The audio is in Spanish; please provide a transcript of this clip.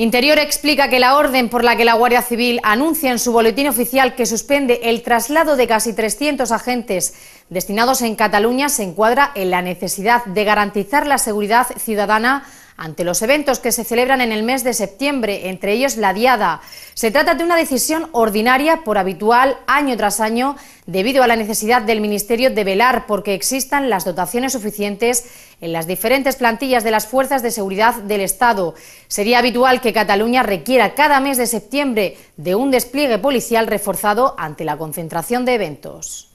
Interior explica que la orden por la que la Guardia Civil anuncia en su boletín oficial que suspende el traslado de casi 300 agentes destinados en Cataluña se encuadra en la necesidad de garantizar la seguridad ciudadana ante los eventos que se celebran en el mes de septiembre, entre ellos la Diada. Se trata de una decisión ordinaria por habitual año tras año debido a la necesidad del Ministerio de velar porque existan las dotaciones suficientes en las diferentes plantillas de las fuerzas de seguridad del Estado. Sería habitual que Cataluña requiera cada mes de septiembre de un despliegue policial reforzado ante la concentración de eventos.